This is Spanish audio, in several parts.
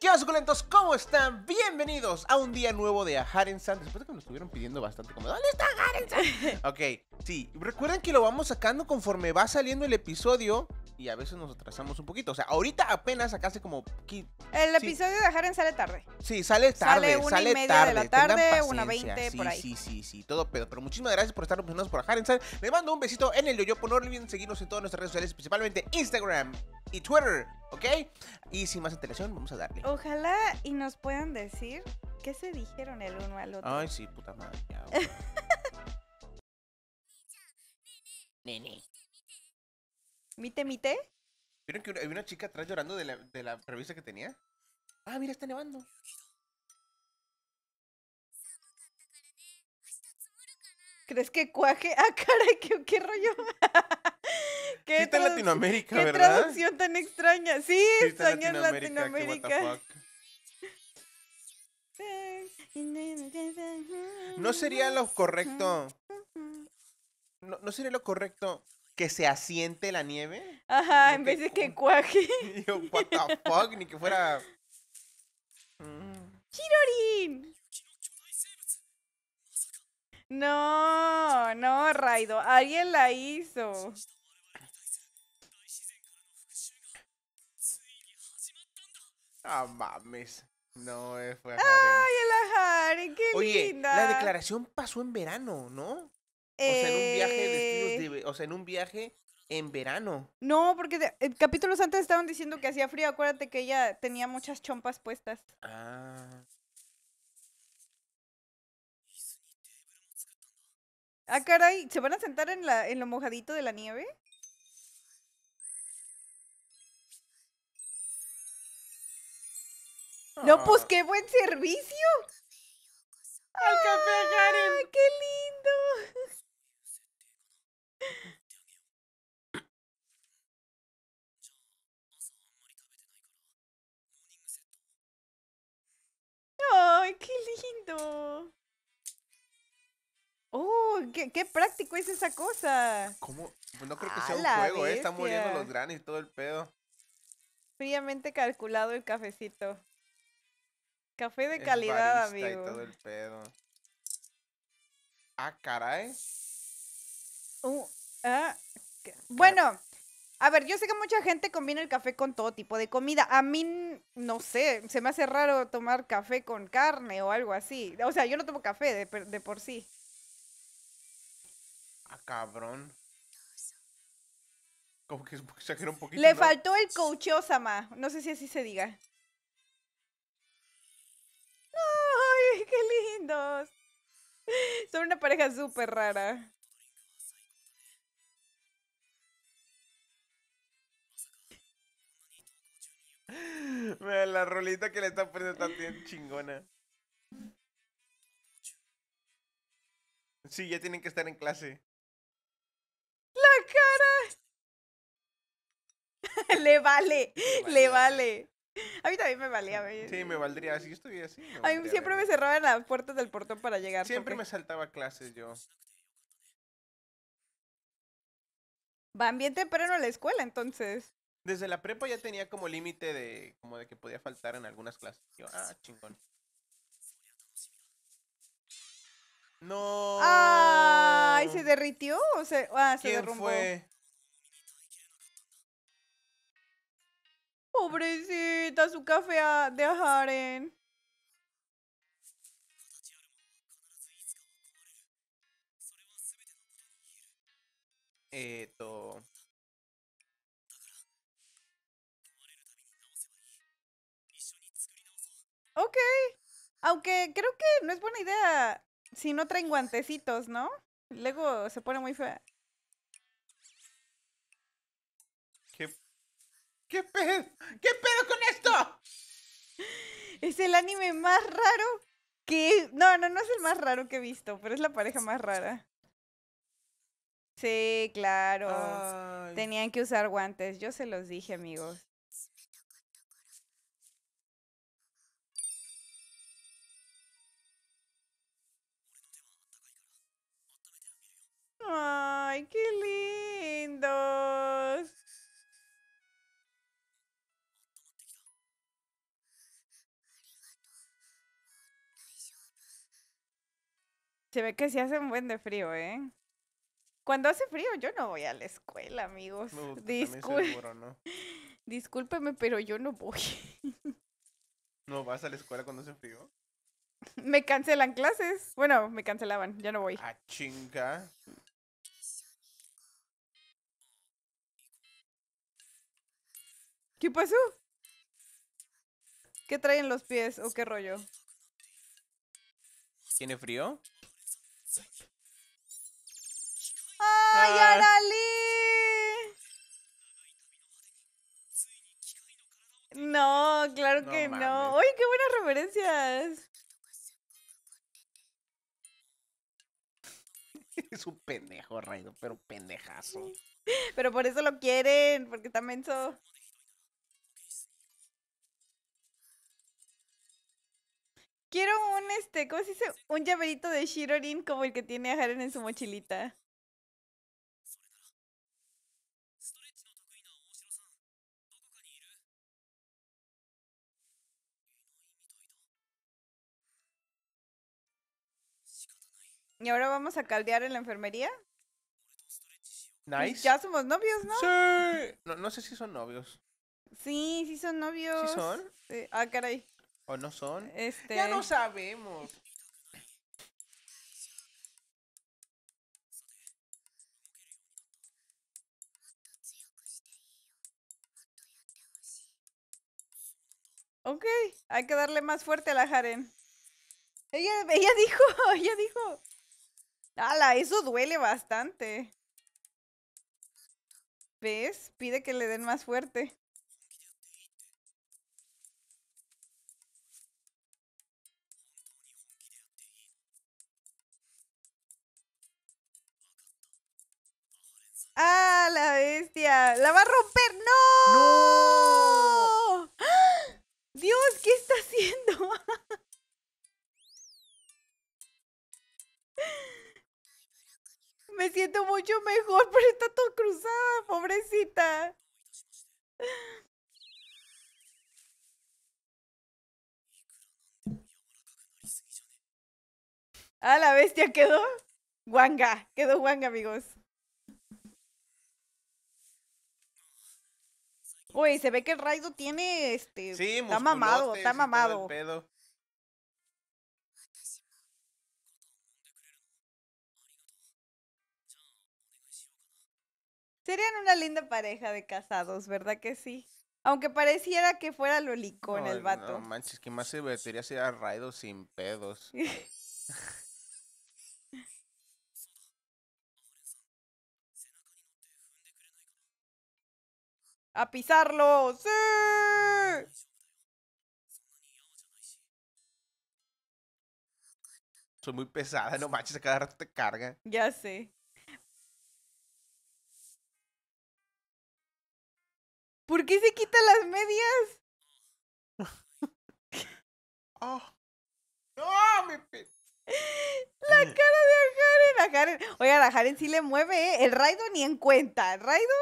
¿Qué onda suculentos? ¿Cómo están? Bienvenidos a un día nuevo de Ajarensan Después de que me estuvieron pidiendo bastante como ¿Dónde está Ajarensan? ok, sí, recuerden que lo vamos sacando conforme va saliendo el episodio Y a veces nos atrasamos un poquito O sea, ahorita apenas sacaste como... El episodio de Haren sale tarde Sí, sale tarde, sale, una sale media de la tarde, una veinte, sí, por ahí Sí, sí, sí, todo pedo Pero muchísimas gracias por estar emocionados por Ajarensan Les mando un besito en el yoyopo No olviden seguirnos en todas nuestras redes sociales, principalmente Instagram y Twitter, ¿ok? Y sin más atención vamos a darle. Ojalá y nos puedan decir qué se dijeron el uno al otro. Ay, sí, puta madre. Nene. ¿Mite, mite? ¿Vieron que había una chica atrás llorando de la, revista que tenía? Ah, mira, está nevando. ¿Crees que cuaje? Ah, caray, qué, qué rollo. ¿Qué en Latinoamérica, ¿verdad? Qué traducción tan extraña. Sí, sí en Latinoamérica. No sería lo correcto. No, no, sería lo correcto que se asiente la nieve. Ajá, en vez de que cuaje. what the fuck, ni que fuera. Mm. ¡Chirorin! No, no, Raido. Alguien la hizo. Ah, mames. No, eh, fue a Ay, la Harry! qué Oye, La declaración pasó en verano, ¿no? O sea, en un viaje eh. O sea, en un viaje en verano. No, porque en eh, capítulos antes estaban diciendo que hacía frío. Acuérdate que ella tenía muchas chompas puestas. Ah. Ah, caray, ¿se van a sentar en, la, en lo mojadito de la nieve? No, ah. pues qué buen servicio. ¡Ay, café Karen. ¡Qué lindo! ¡Ay, qué lindo! ¡Oh, qué, qué, práctico es esa cosa! ¿Cómo? Pues, no creo que sea un juego, eh. Está muriendo los granos y todo el pedo. Fríamente calculado el cafecito. Café de calidad, amigo. Y todo el pedo. Ah, caray. Uh, ah, bueno, a ver, yo sé que mucha gente combina el café con todo tipo de comida. A mí, no sé, se me hace raro tomar café con carne o algo así. O sea, yo no tomo café de, por sí. Ah, cabrón. Como que un poquito. Le faltó el coacheo, Sama. No sé si así se diga. qué lindos! Son una pareja súper rara. Mira, la rolita que le está poniendo está bien chingona. Sí, ya tienen que estar en clase. ¡La cara! le vale, le vale. A mí también me valía, Sí, me valdría. Si yo estuviera así. a mí siempre me cerraban las puertas del portón para llegar. Siempre me saltaba clases yo. Van bien temprano a la escuela, entonces. Desde la prepa ya tenía como límite de como de que podía faltar en algunas clases. Yo, ah, chingón. No. Ay, se derritió o se, ah, se ¿Quién Fue? Pobrecita, su café de Haren. Ok. Aunque creo que no es buena idea si no traen guantecitos, ¿no? Luego se pone muy fea. ¿Qué pedo? ¿Qué pedo con esto? Es el anime más raro que... No, no, no es el más raro que he visto, pero es la pareja más rara. Sí, claro. Tenían que usar guantes. Yo se los dije, amigos. Ay, qué lindos. Se ve que sí hace un buen de frío, ¿eh? Cuando hace frío yo no voy a la escuela, amigos. ¿no? Discúlpeme, pero yo no voy. ¿No vas a la escuela cuando hace frío? Me cancelan clases. Bueno, me cancelaban, ya no voy. A ah, chinga. ¿Qué pasó? ¿Qué traen los pies o qué rollo? ¿Tiene frío? ¡Ay, ah. No, claro que no. ¡Uy, qué buenas referencias. es un pendejo, Raido, pero pendejazo. Pero por eso lo quieren, porque está menso. Quiero un, este, ¿cómo se dice? Un llaverito de Shirorin como el que tiene a Haren en su mochilita. ¿Y ahora vamos a caldear en la enfermería? Nice. Ya somos novios, ¿no? Sí. No, sé si son novios. Sí, sí son novios. ¿Sí son? Ah, caray. ¿O no son? Este... Ya no sabemos. Ok, hay que darle más fuerte a la Jaren. Ella, ella dijo, ella dijo. ¡Hala! Eso duele bastante. ¿Ves? Pide que le den más fuerte. ¡Ah, la bestia! ¡La va a romper! ¡No! ¡No! ¡Ah! ¡Dios! ¿Qué estás siento mucho mejor, pero está todo cruzada, pobrecita. A la bestia quedó. Guanga, quedó guanga, amigos. Uy, se ve que el Raido tiene este. está mamado, está mamado. Serían una linda pareja de casados, ¿verdad que sí? Aunque pareciera que fuera lolicón el vato. No manches, que más se vería si era Raido sin pedos. ¡A pisarlo! ¡Sí! Soy muy pesada, no manches, a cada rato te carga. Ya sé. ¿Por qué se quita las medias? ¡No, ah. Ah, mi pe... La eh. cara de Ajaren. Oigan, a Jaren sí le mueve, ¿eh? El Raido ni en cuenta. ¿El Raido?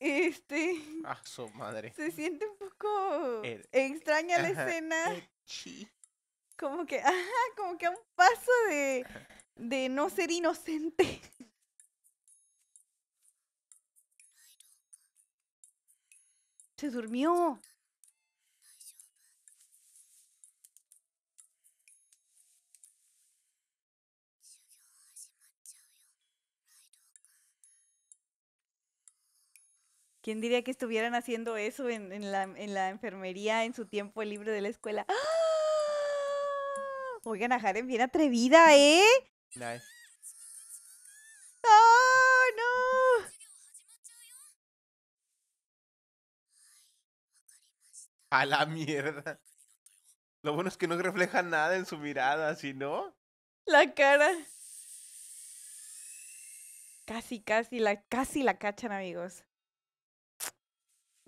Este. Ah, su madre. Se siente un poco eh, extraña la escena. Eh, como que, como que a un paso de, de no ser inocente. Se durmió. ¿Quién diría que estuvieran haciendo eso en, la, enfermería en su tiempo libre de la escuela? ¡Ah! Oigan, a Jaren bien atrevida, ¿eh? Nice. no! A la mierda. Lo bueno es que no refleja nada en su mirada, ¿sí, no? La cara. Casi, casi la, casi la cachan, amigos.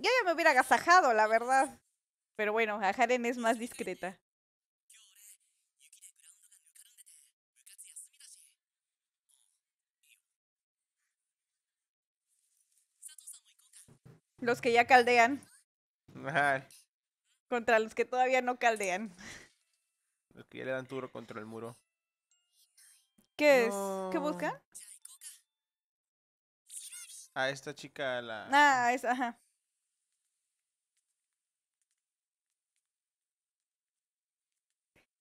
Yo ya me hubiera agasajado, la verdad. Pero bueno, a Haren es más discreta. Los que ya caldean. Contra los que todavía no caldean. Los que ya le dan duro contra el muro. ¿Qué es? ¿Qué busca? A esta chica la. Ah, esa, ajá.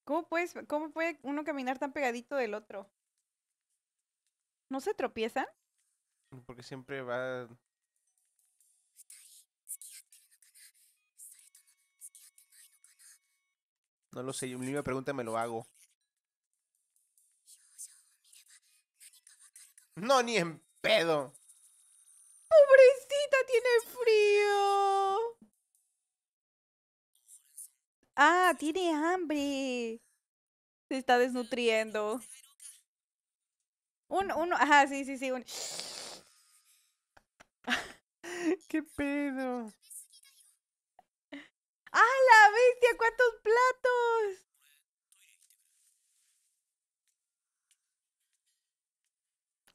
¿Cómo, ¿Cómo puede uno caminar tan pegadito del otro? ¿No se tropiezan? Mm, porque siempre va... No lo sé, yo me pregunta, me lo hago. No, ni en pedo. Pobrecita, tiene frío. Ah, tiene hambre. Se está desnutriendo. Un, uno, ajá, sí, sí, sí, ¿Qué pedo? ¡Ah, la bestia! ¡Cuántos platos!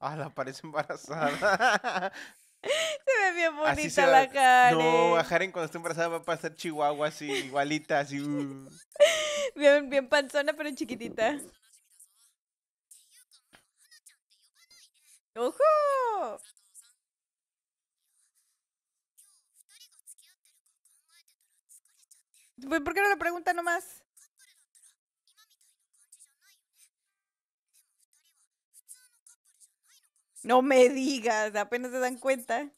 ¡Ah, la parece embarazada! bien bonita la No, a Jaren cuando esté embarazada va a pasar chihuahua así, igualita, así. Uh. Bien, bien panzona, pero chiquitita. ¡Ojo! Pues, ¿Por qué no le pregunta nomás? No me digas, apenas se dan cuenta.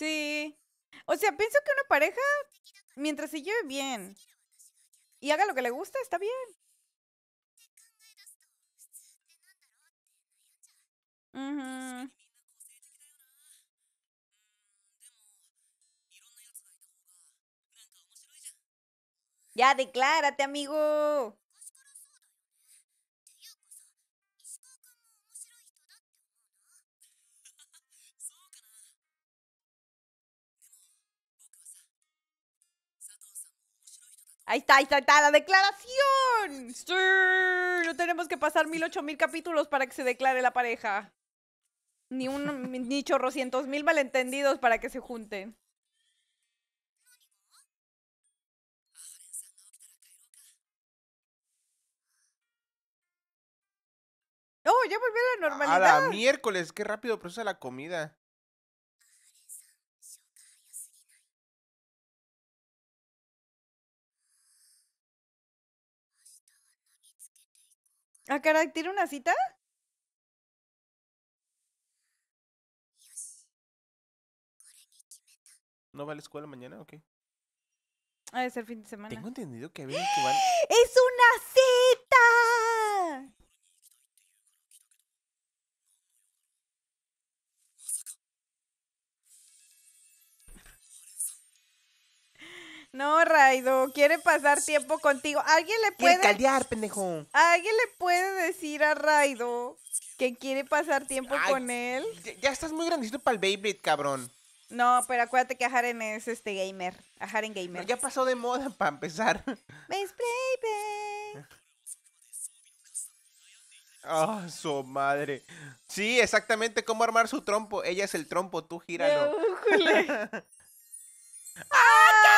Sí. O sea, pienso que una pareja, mientras se lleve bien y haga lo que le gusta, está bien. Ya, declárate, amigo. Ahí está, ahí está, ahí está la declaración. no tenemos que pasar mil, ocho mil capítulos para que se declare la pareja. Ni un, ni chorrocientos mil malentendidos para que se junten. oh, ya volvió a la normalidad. A la miércoles, qué rápido es la comida. ¿A ah, ¿tiene una cita? ¿No va a la escuela mañana o qué? Ha de ser fin de semana. Tengo entendido que ¡Ah! ¡Es una cita! Raido. Quiere pasar tiempo contigo. ¿Alguien le puede. caldear, pendejo. ¿Alguien le puede decir a Raido que quiere pasar tiempo con él? Ya, estás muy grandecito para el baby, cabrón. No, pero acuérdate que Haren es este gamer. Haren gamer. ya pasó de moda para empezar. es Ah, su madre. Sí, exactamente cómo armar su trompo. Ella es el trompo, tú gíralo. ¡Ah!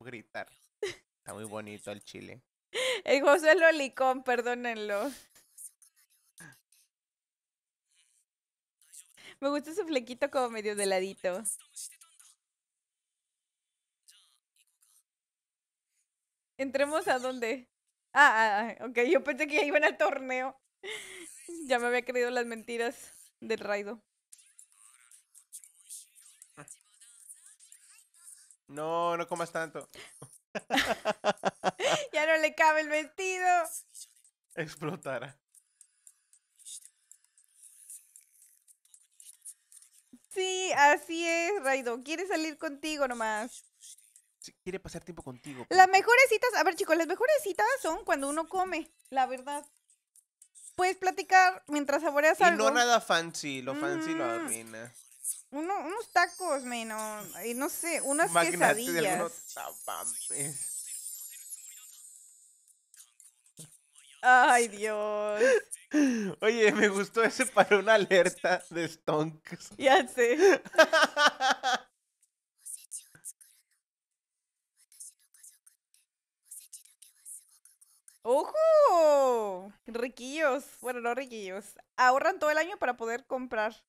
gritar. Está muy bonito el chile. El José Lolicón, perdónenlo. Me gusta su flequito como medio de ladito. ¿Entremos a dónde? Ah, ah, ah, ok, yo pensé que ya iban al torneo. Ya me había creído las mentiras del Raido. No, no comas tanto. ya no le cabe el vestido. Explotará. Sí, así es, Raido. Quiere salir contigo nomás. quiere pasar tiempo contigo. Las mejores citas, a ver chicos, las mejores citas son cuando uno come, la verdad. Puedes platicar mientras saboreas algo. Y no nada fancy, lo fancy lo mm. arruina. Uno, unos tacos, menos no sé, unas quesadillas. Ay, Dios. Oye, me gustó ese para una alerta de stonks. Ya sé. ¡Ojo! Riquillos. Bueno, no riquillos. Ahorran todo el año para poder comprar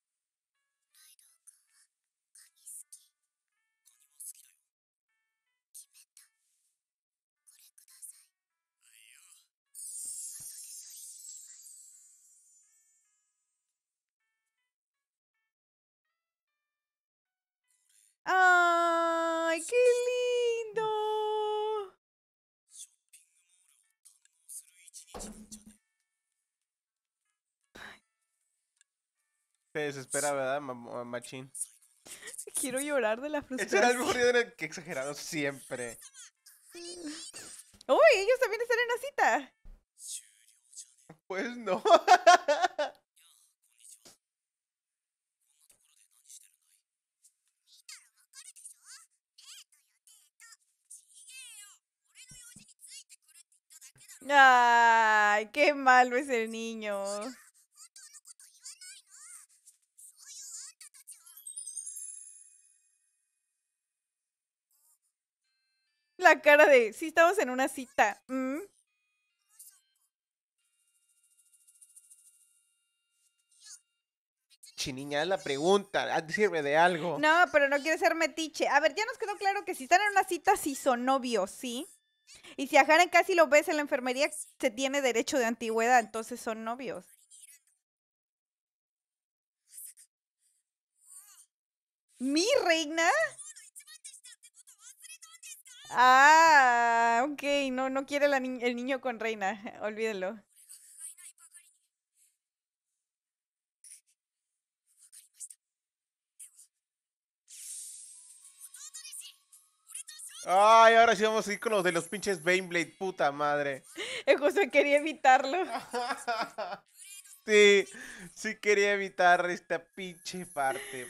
desespera, ¿verdad, machín? Quiero llorar de la frustración. Ese era el mejor día que exagerado siempre. Uy, ellos también están en la cita. Pues no. Ay, qué malo es el niño. La cara de, sí, estamos en una cita. Chiniña, mm. Chiniña, la pregunta, ah, sirve de algo. No, pero no quiere ser metiche. A ver, ya nos quedó claro que si están en una cita, sí son novios, ¿sí? Y si a Jaren casi lo ves en la enfermería, se tiene derecho de antigüedad, entonces son novios. ¿Mi reina? Ah, ok, no, no quiere el niño con reina, Olvídelo. Ay, ahora sí vamos a ir con los de los pinches Baneblade, puta madre. justo quería evitarlo. sí, sí quería evitar esta pinche parte.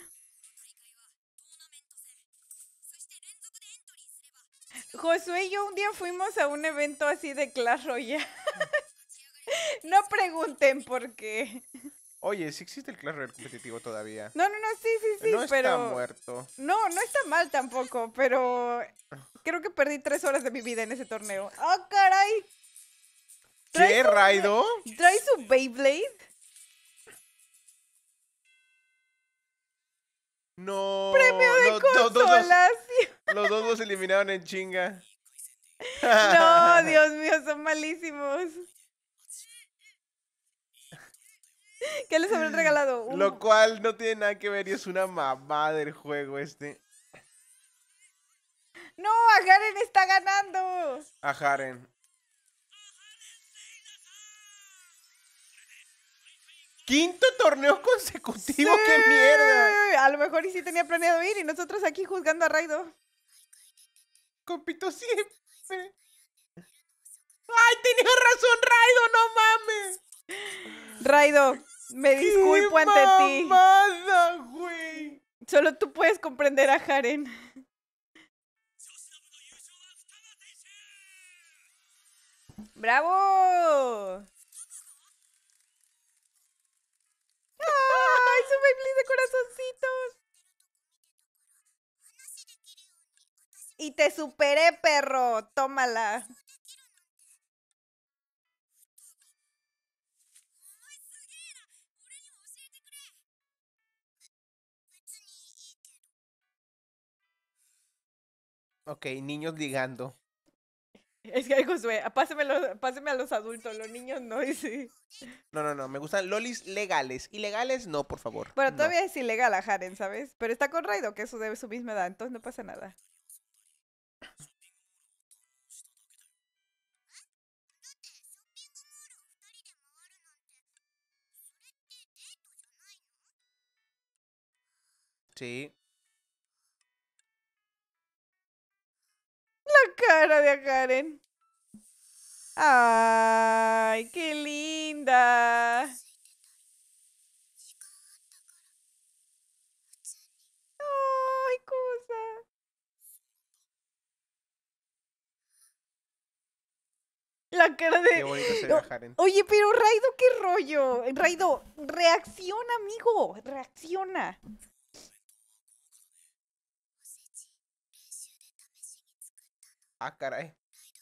Josué y yo un día fuimos a un evento así de Clash Royale. no pregunten por qué. Oye, si existe el Clash Royale competitivo todavía. No, no, no, sí, sí, sí, no pero... está muerto. No, no está mal tampoco, pero creo que perdí tres horas de mi vida en ese torneo. ¡Oh, caray! ¿Qué, Raido? ¿Trae su Beyblade? No. Premio de los, Dos, los dos los eliminaron en chinga. No, Dios mío, son malísimos. ¿Qué les habrán regalado? Lo cual no tiene nada que ver y es una mamá del juego este. No, Ajaren está ganando. Ajaren. Quinto torneo consecutivo, qué mierda. A lo mejor y sí tenía planeado ir y nosotros aquí juzgando a Raido. Compito siempre. ¡Ay, tenía razón, Raido! ¡No mames! Raido, me disculpo ante ti. Mamada, güey! Solo tú puedes comprender a Haren. ¡Bravo! de corazoncitos. Y te superé, perro. Tómala. Ok, niños ligando. Es que, Josué, páseme a los adultos, los niños no, y sí. No, no, no, me gustan lolis legales. Ilegales, no, por favor. Bueno, todavía es ilegal a Haren, ¿sabes? Pero está con Raido, que es de su misma edad, entonces no pasa nada. Sí. Karen. ¡Ay, qué linda! ¡Ay, cosa! La cara de... Oye, pero Raido, ¿qué rollo? Raido, reacciona, amigo. Reacciona. Ah, caray.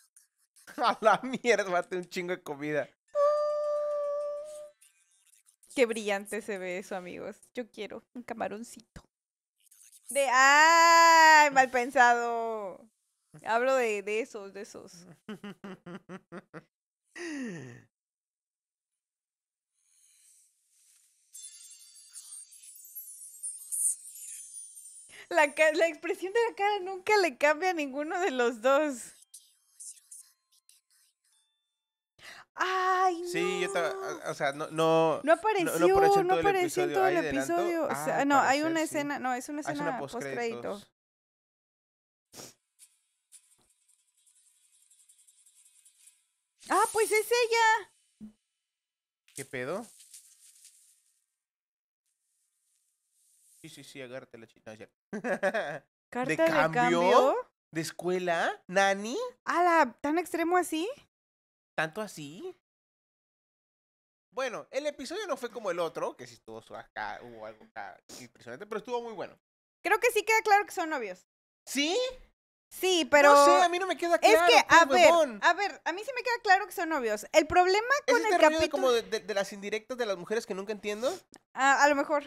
A la mierda, mate un chingo de comida. Qué brillante se ve eso, amigos. Yo quiero un camaroncito. De. ¡Ay! Mal pensado. Hablo de esos, de esos. La, la expresión de la cara nunca le cambia a ninguno de los dos. Ay, no. Sí, yo estaba, o sea, no, no. No apareció, no, apareció en todo el episodio. Ah, no, hay una escena, no, es una escena post, Ah, pues es ella. ¿Qué pedo? Sí, sí, sí, agárrate la chita ¿Carta ¿De, cambio? ¿De escuela? ¿Nani? la tan extremo así? ¿Tanto así? Bueno, el episodio no fue como el otro, que sí estuvo acá, hubo algo impresionante, pero estuvo muy bueno. Creo que sí queda claro que son novios. ¿Sí? Sí, pero. No sé, a mí no me queda claro. Es que, a pues, ver, a ver, a mí sí me queda claro que son novios. El problema con este el capítulo. como de, las indirectas de las mujeres que nunca entiendo? a lo mejor.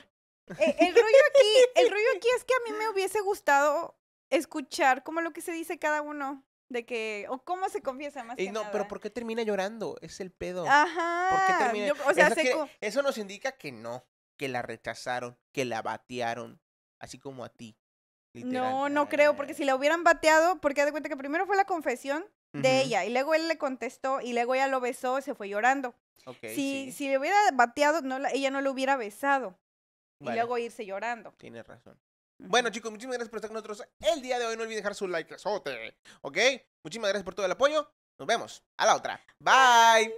E, el rollo aquí, el rollo aquí es que a mí me hubiese gustado escuchar como lo que se dice cada uno. De que, o cómo se confiesa más. Y no, pero ¿por qué termina llorando? Es el pedo. Ajá. ¿Por o sea, eso, eso nos indica que no, que la rechazaron, que la batearon, así como a ti. No, no creo, porque si la hubieran bateado, porque haz de cuenta que primero fue la confesión de ella y luego él le contestó y luego ella lo besó, y se fue llorando. si, si le hubiera bateado, no, ella no lo hubiera besado. Y luego irse llorando. Tienes razón. Bueno, chicos, muchísimas gracias por estar con nosotros el día de hoy. No olviden dejar su like, ¿ok? Muchísimas gracias por todo el apoyo. Nos vemos. A la otra. Bye.